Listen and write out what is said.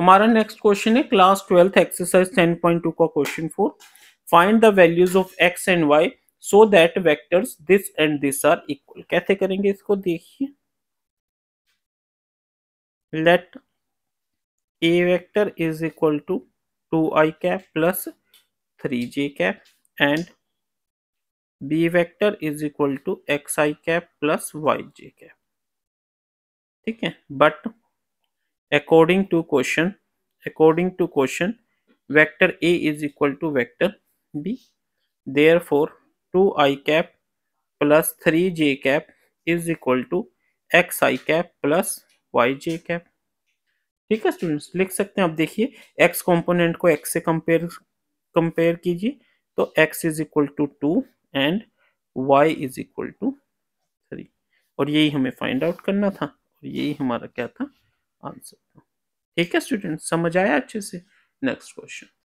हमारा next question है class twelfth exercise ten point two का question four find the values of x and y so that vectors this and this are equal कैसे करेंगे इसको देखिए let a vector is equal to two i cap plus three j cap and b vector is equal to x i cap plus y j cap ठीक है but according to question according to question vector a is equal to vector b therefore 2i cap plus 3j cap is equal to xi cap plus yj cap ठीक है students लिख सकते हैं आप देखिए x component को x से compare compare कीजिए तो x is equal to two and y is equal to three और यही हमें फाइंड आउट करना था और यही हमारा क्या था आंसर ठीक है स्टूडेंट समझ आया अच्छे से नेक्स्ट क्वेश्चन